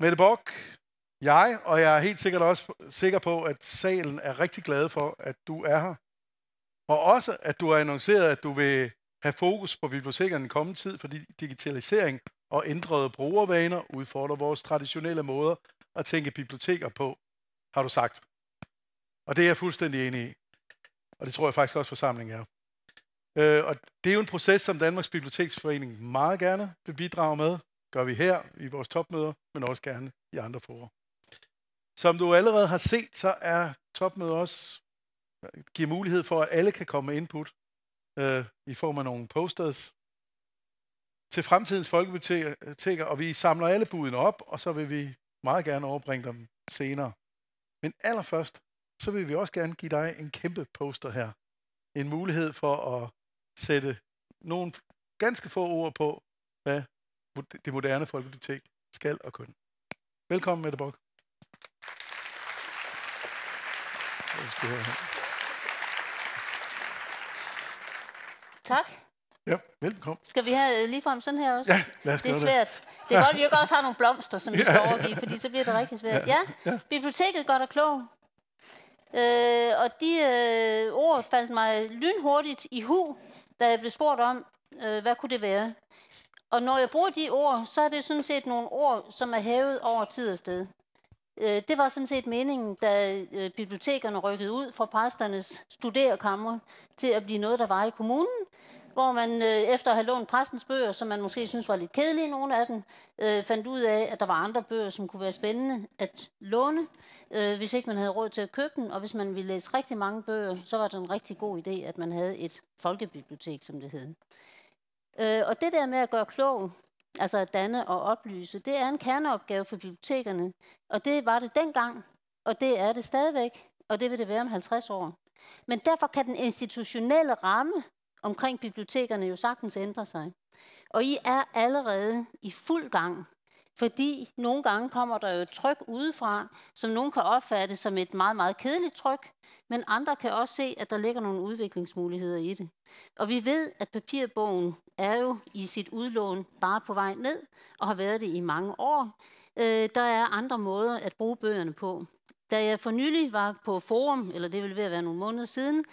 Mette Bok, jeg, og jeg er helt sikkert også sikker på, at salen er rigtig glad for, at du er her. Og også, at du har annonceret, at du vil have fokus på bibliotekerne i den kommende tid, fordi digitalisering og ændrede brugervaner udfordrer vores traditionelle måder at tænke biblioteker på, har du sagt. Og det er jeg fuldstændig enig i. Og det tror jeg faktisk også forsamlingen er. Øh, og det er jo en proces, som Danmarks Biblioteksforening meget gerne vil bidrage med gør vi her i vores topmøder, men også gerne i andre forår. Som du allerede har set, så er topmødet også giver mulighed for, at alle kan komme med input øh, i form af nogle posters til fremtidens folkebiblioteker, og vi samler alle budene op, og så vil vi meget gerne overbringe dem senere. Men allerførst, så vil vi også gerne give dig en kæmpe poster her. En mulighed for at sætte nogle ganske få ord på, hvad det moderne folkebibliotek skal og kun. Velkommen, Mette Bok. Tak. Ja, velkommen. Skal vi have øh, ligefrem sådan her også? Ja, lad os Det er svært. Det, det er godt, at vi ikke også har nogle blomster, som vi ja, skal overgive, ja. fordi så bliver det rigtig svært. Ja, ja. ja. biblioteket godt og klog. Øh, og de øh, ord faldt mig lynhurtigt i hu, da jeg blev spurgt om, øh, hvad kunne det være? Og når jeg bruger de ord, så er det sådan set nogle ord, som er hævet over tid og sted. Øh, det var sådan set meningen, da øh, bibliotekerne rykkede ud fra præsternes studerekammer til at blive noget, der var i kommunen, hvor man øh, efter at have lånt præstens bøger, som man måske synes var lidt kedelige, nogle af dem, fandt ud af, at der var andre bøger, som kunne være spændende at låne, hvis ikke man havde råd til at købe dem, og hvis man ville læse rigtig mange bøger, så var det en rigtig god idé, at man havde et folkebibliotek, som det hed. Øh, og det der med at gøre klog, altså at danne og oplyse, det er en kerneopgave for bibliotekerne. Og det var det dengang, og det er det stadigvæk, og det vil det være om 50 år. Men derfor kan den institutionelle ramme omkring bibliotekerne jo sagtens ændre sig. Og I er allerede i fuld gang fordi nogle gange kommer der jo et tryk udefra, som nogen kan opfatte som et meget, meget kedeligt tryk, men andre kan også se, at der ligger nogle udviklingsmuligheder i det. Og vi ved, at papirbogen er jo i sit udlån bare på vej ned, og har været det i mange år. Øh, der er andre måder at bruge bøgerne på. Da jeg for nylig var på Forum, eller det ville være nogle måneder siden,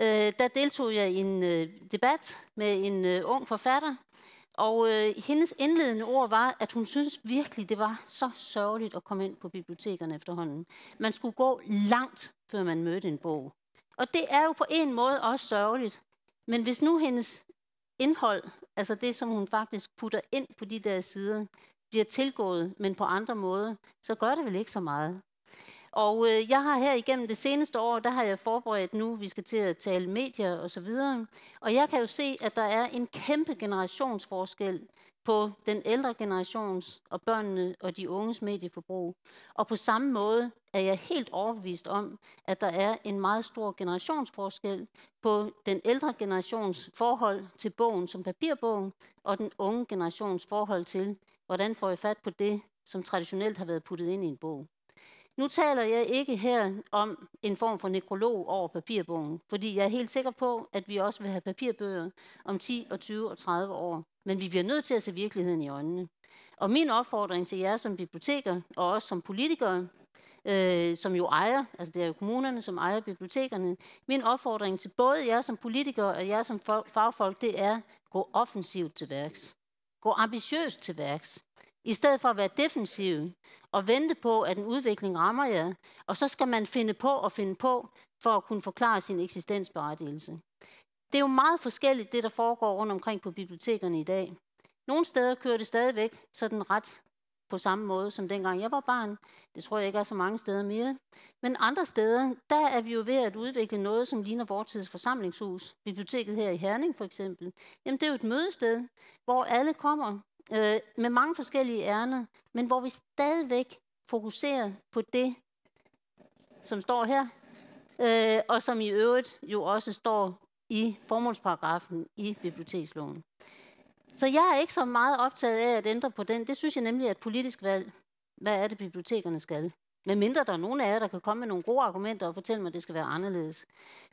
øh, der deltog jeg i en øh, debat med en øh, ung forfatter, og øh, hendes indledende ord var, at hun synes virkelig, det var så sørgeligt at komme ind på bibliotekerne efterhånden. Man skulle gå langt, før man mødte en bog. Og det er jo på en måde også sørgeligt. Men hvis nu hendes indhold, altså det, som hun faktisk putter ind på de der sider, bliver tilgået, men på andre måder, så gør det vel ikke så meget. Og øh, jeg har her igennem det seneste år, der har jeg forberedt nu, vi skal til at tale medier og, så videre. og jeg kan jo se, at der er en kæmpe generationsforskel på den ældre generations og børnene og de unges medieforbrug. Og på samme måde er jeg helt overbevist om, at der er en meget stor generationsforskel på den ældre generations forhold til bogen som papirbogen, og den unge generations forhold til, hvordan får jeg fat på det, som traditionelt har været puttet ind i en bog. Nu taler jeg ikke her om en form for nekrolog over papirbogen, fordi jeg er helt sikker på, at vi også vil have papirbøger om 10 og 20 og 30 år. Men vi bliver nødt til at se virkeligheden i øjnene. Og min opfordring til jer som biblioteker og også som politikere, øh, som jo ejer, altså det er jo kommunerne, som ejer bibliotekerne, min opfordring til både jer som politikere og jer som fagfolk, det er, gå offensivt til værks. Gå ambitiøst til værks. I stedet for at være defensiv og vente på, at en udvikling rammer jer, og så skal man finde på og finde på for at kunne forklare sin eksistensberettigelse. Det er jo meget forskelligt, det der foregår rundt omkring på bibliotekerne i dag. Nogle steder kører det stadigvæk sådan ret på samme måde, som dengang jeg var barn. Det tror jeg ikke er så mange steder mere. Men andre steder, der er vi jo ved at udvikle noget, som ligner vortids forsamlingshus. Biblioteket her i Herning for eksempel. Jamen det er jo et mødested, hvor alle kommer øh, med mange forskellige ærner, men hvor vi stadigvæk fokuserer på det, som står her, øh, og som i øvrigt jo også står i formålsparagrafen i biblioteksloven. Så jeg er ikke så meget optaget af at ændre på den. Det synes jeg nemlig er et politisk valg. Hvad er det, bibliotekerne skal? Men mindre der er nogen af jer, der kan komme med nogle gode argumenter og fortælle mig, at det skal være anderledes.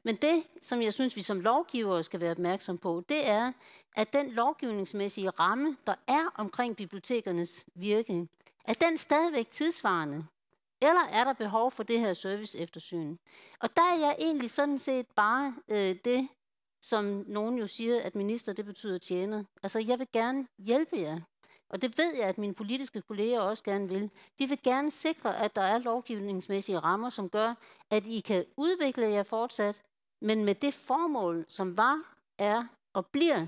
Men det, som jeg synes, vi som lovgivere skal være opmærksom på, det er, at den lovgivningsmæssige ramme, der er omkring bibliotekernes virke, er den stadigvæk tidsvarende? Eller er der behov for det her service eftersyn? Og der er jeg egentlig sådan set bare øh, det, som nogen jo siger, at minister det betyder tjener. Altså, jeg vil gerne hjælpe jer og det ved jeg, at mine politiske kolleger også gerne vil. Vi vil gerne sikre, at der er lovgivningsmæssige rammer, som gør, at I kan udvikle jer fortsat, men med det formål, som var, er og bliver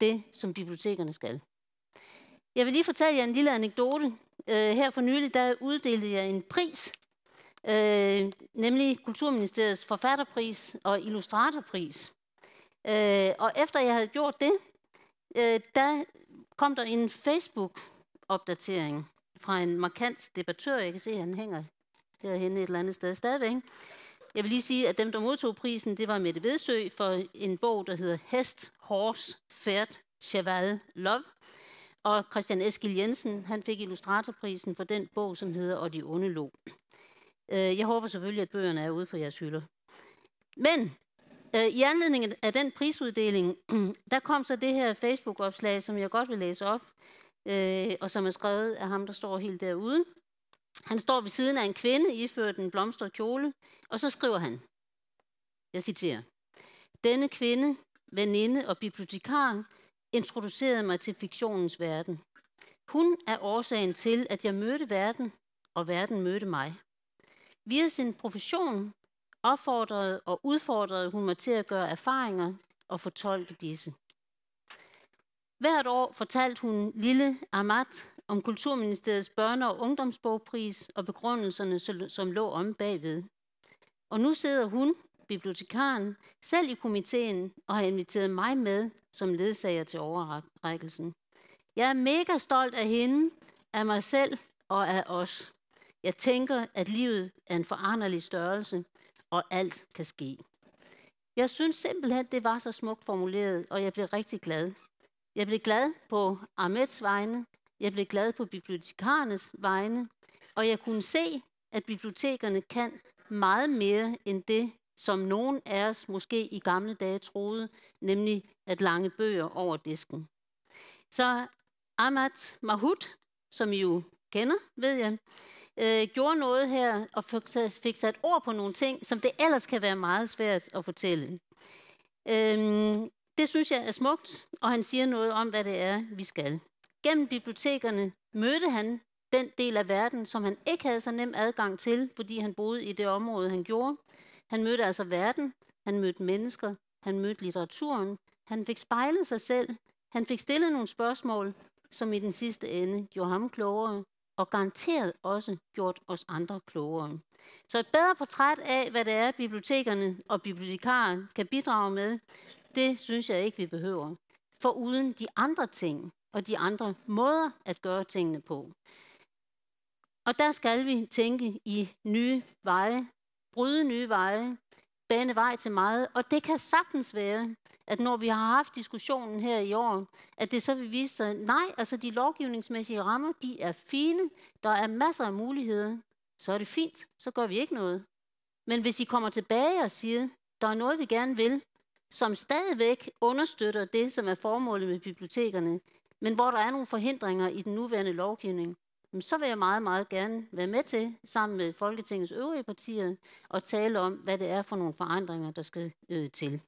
det, som bibliotekerne skal. Jeg vil lige fortælle jer en lille anekdote. Øh, her for nylig, der uddelte jeg en pris, øh, nemlig Kulturministeriets forfatterpris og illustratorpris. Øh, og efter jeg havde gjort det, der kom der en Facebook-opdatering fra en markant debattør. Jeg kan se, at han hænger derhen et eller andet sted stadigvæk. Jeg vil lige sige, at dem, der modtog prisen, det var Mette Vedsø for en bog, der hedder Hest, Horse, Fert, Cheval, Love. Og Christian Eskil Jensen, han fik illustratorprisen for den bog, som hedder Og de onde lå. Øh, jeg håber selvfølgelig, at bøgerne er ude på jeres hylder. Men Øh, I anledning af den prisuddeling, der kom så det her Facebook-opslag, som jeg godt vil læse op, øh, og som er skrevet af ham, der står helt derude. Han står ved siden af en kvinde, iført en blomstret kjole, og så skriver han, jeg citerer, Denne kvinde, veninde og bibliotekar introducerede mig til fiktionens verden. Hun er årsagen til, at jeg mødte verden, og verden mødte mig. Via sin profession opfordrede og udfordrede hun mig til at gøre erfaringer og fortolke disse. Hvert år fortalte hun lille Amat om Kulturministeriets børne- og ungdomsbogpris og begrundelserne, som lå om bagved. Og nu sidder hun, bibliotekaren, selv i komiteen og har inviteret mig med som ledsager til overrækkelsen. Jeg er mega stolt af hende, af mig selv og af os. Jeg tænker, at livet er en foranderlig størrelse, og alt kan ske. Jeg synes simpelthen, det var så smukt formuleret, og jeg blev rigtig glad. Jeg blev glad på Ahmeds vegne, jeg blev glad på bibliotekarernes vegne, og jeg kunne se, at bibliotekerne kan meget mere end det, som nogen af os måske i gamle dage troede, nemlig at lange bøger over disken. Så Ahmad Mahut, som I jo kender, ved jeg, øh, gjorde noget her og fik sat ord på nogle ting, som det ellers kan være meget svært at fortælle. Øhm, det synes jeg er smukt, og han siger noget om, hvad det er, vi skal. Gennem bibliotekerne mødte han den del af verden, som han ikke havde så nem adgang til, fordi han boede i det område, han gjorde. Han mødte altså verden, han mødte mennesker, han mødte litteraturen, han fik spejlet sig selv, han fik stillet nogle spørgsmål, som i den sidste ende gjorde ham klogere og garanteret også gjort os andre klogere. Så et bedre portræt af, hvad det er, bibliotekerne og bibliotekarer kan bidrage med, det synes jeg ikke, vi behøver. For uden de andre ting og de andre måder at gøre tingene på. Og der skal vi tænke i nye veje, bryde nye veje, bane vej til meget. Og det kan sagtens være, at når vi har haft diskussionen her i år, at det så vil vise sig, nej, altså de lovgivningsmæssige rammer, de er fine, der er masser af muligheder, så er det fint, så gør vi ikke noget. Men hvis I kommer tilbage og siger, der er noget, vi gerne vil, som stadigvæk understøtter det, som er formålet med bibliotekerne, men hvor der er nogle forhindringer i den nuværende lovgivning, så vil jeg meget, meget gerne være med til, sammen med Folketingets øvrige partier, at tale om, hvad det er for nogle forandringer, der skal øh, til.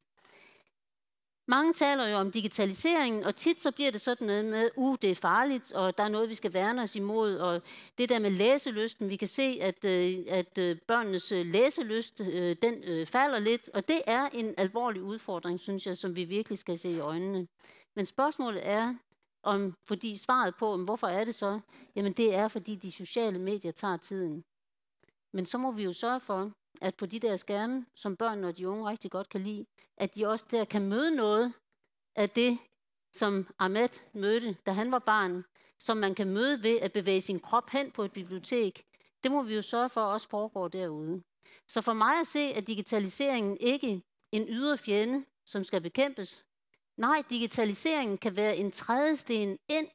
Mange taler jo om digitaliseringen, og tit så bliver det sådan noget med, uh, det er farligt, og der er noget, vi skal værne os imod, og det der med læselysten, vi kan se, at, øh, at øh, børnenes øh, læselyst, den falder lidt, og det er en alvorlig udfordring, synes jeg, som vi virkelig skal se i øjnene. Men spørgsmålet er, om, fordi svaret på, om, hvorfor er det så? Jamen det er, fordi de sociale medier tager tiden. Men så må vi jo sørge for, at på de der skærme, som børn og de unge rigtig godt kan lide, at de også der kan møde noget af det, som Ahmed mødte, da han var barn, som man kan møde ved at bevæge sin krop hen på et bibliotek. Det må vi jo sørge for også foregår derude. Så for mig at se, at digitaliseringen ikke en ydre fjende, som skal bekæmpes, Nej, digitaliseringen kan være en trædesten ind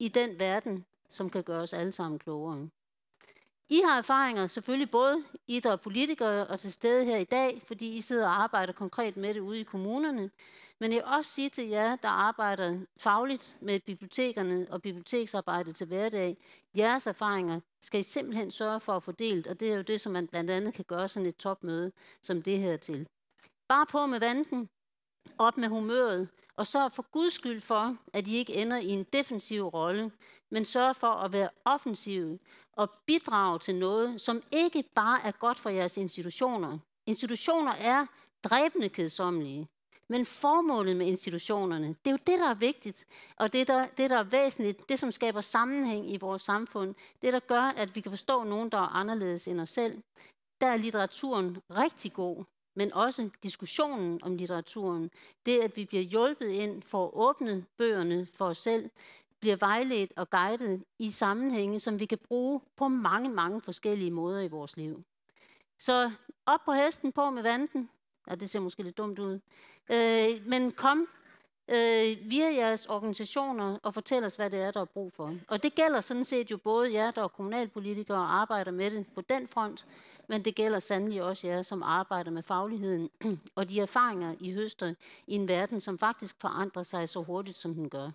i den verden, som kan gøre os alle sammen klogere. I har erfaringer, selvfølgelig både I, der er politikere og til stede her i dag, fordi I sidder og arbejder konkret med det ude i kommunerne. Men jeg vil også sige til jer, der arbejder fagligt med bibliotekerne og biblioteksarbejdet til hverdag, jeres erfaringer skal I simpelthen sørge for at fordelt, og det er jo det, som man blandt andet kan gøre sådan et topmøde som det her til. Bare på med vanden, op med humøret, og sørg for Guds skyld for, at I ikke ender i en defensiv rolle, men sørg for at være offensiv og bidrage til noget, som ikke bare er godt for jeres institutioner. Institutioner er dræbende kedsommelige, men formålet med institutionerne, det er jo det, der er vigtigt, og det, der, det, der er væsentligt, det, som skaber sammenhæng i vores samfund, det, der gør, at vi kan forstå nogen, der er anderledes end os selv, der er litteraturen rigtig god men også diskussionen om litteraturen. Det, at vi bliver hjulpet ind for at åbne bøgerne for os selv, bliver vejledt og guidet i sammenhænge, som vi kan bruge på mange, mange forskellige måder i vores liv. Så op på hesten, på med vanden. Ja, det ser måske lidt dumt ud. Øh, men kom øh, via jeres organisationer og fortæl os, hvad det er, der er brug for. Og det gælder sådan set jo både jer, der er kommunalpolitikere og arbejder med det på den front, men det gælder sandelig også jer, som arbejder med fagligheden og de erfaringer, I høster i en verden, som faktisk forandrer sig så hurtigt, som den gør.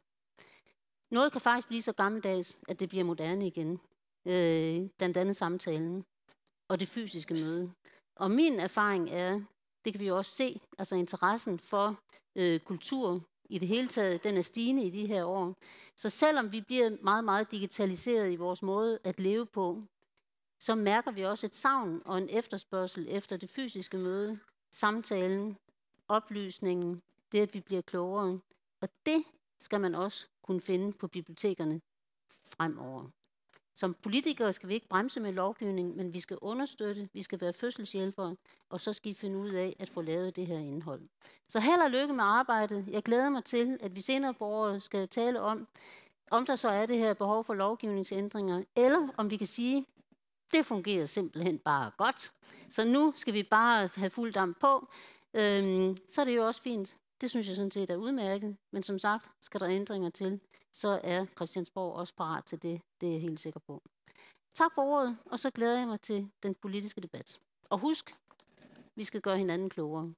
Noget kan faktisk blive så gammeldags, at det bliver moderne igen. Øh, den anden samtalen og det fysiske møde. Og min erfaring er, det kan vi også se, altså interessen for øh, kultur i det hele taget, den er stigende i de her år. Så selvom vi bliver meget, meget digitaliseret i vores måde at leve på, så mærker vi også et savn og en efterspørgsel efter det fysiske møde, samtalen, oplysningen, det at vi bliver klogere. Og det skal man også kunne finde på bibliotekerne fremover. Som politikere skal vi ikke bremse med lovgivning, men vi skal understøtte, vi skal være fødselshjælpere, og så skal I finde ud af at få lavet det her indhold. Så held og lykke med arbejdet. Jeg glæder mig til, at vi senere på året skal tale om, om der så er det her behov for lovgivningsændringer, eller om vi kan sige, det fungerer simpelthen bare godt. Så nu skal vi bare have fuld damp på. Øhm, så er det jo også fint. Det synes jeg sådan set er udmærket. Men som sagt, skal der ændringer til, så er Christiansborg også parat til det. Det er jeg helt sikker på. Tak for ordet, og så glæder jeg mig til den politiske debat. Og husk, vi skal gøre hinanden klogere.